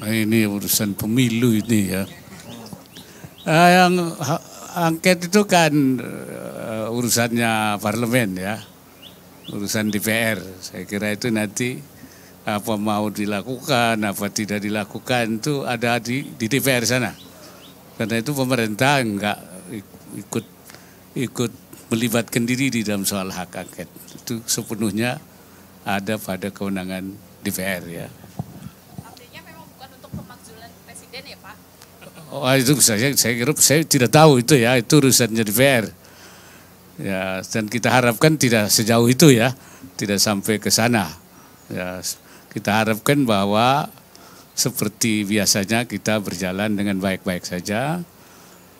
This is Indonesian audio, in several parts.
Nah, ini urusan pemilu ini ya. Nah, yang angket itu kan uh, urusannya parlemen ya, urusan DPR. Saya kira itu nanti apa mau dilakukan, apa tidak dilakukan itu ada di, di DPR sana. Karena itu pemerintah enggak ikut ikut melibatkan diri di dalam soal hak angket. Itu sepenuhnya ada pada kewenangan DPR ya presiden ya Pak? Oh, ah, itu saya, saya kira saya tidak tahu itu ya, itu urusannya DPR. Ya, dan kita harapkan tidak sejauh itu ya, tidak sampai ke sana. Ya, kita harapkan bahwa seperti biasanya kita berjalan dengan baik-baik saja.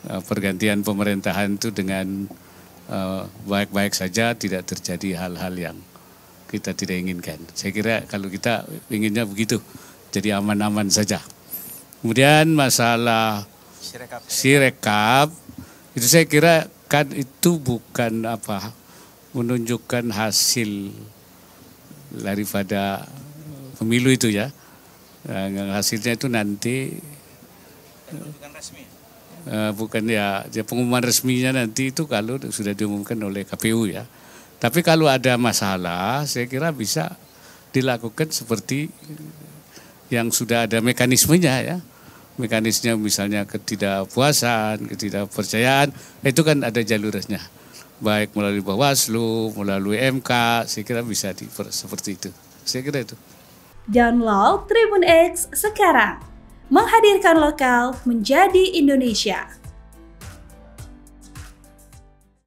Eh, pergantian pemerintahan itu dengan eh, baik-baik saja, tidak terjadi hal-hal yang kita tidak inginkan. Saya kira kalau kita inginnya begitu, jadi aman-aman saja. Kemudian masalah sirekap, sirekap itu saya kira kan itu bukan apa menunjukkan hasil daripada pemilu itu ya. Nah, hasilnya itu nanti bukan resmi. Eh, bukan ya, ya pengumuman resminya nanti itu kalau sudah diumumkan oleh KPU ya. Tapi kalau ada masalah, saya kira bisa dilakukan seperti yang sudah ada mekanismenya ya mekanisnya misalnya ketidakpuasan, ketidakpercayaan, itu kan ada jalurnya. Baik melalui Bawaslu, melalui MK, saya kira bisa di, seperti itu. Saya kira itu. Download Tribun X sekarang. Menghadirkan lokal menjadi Indonesia.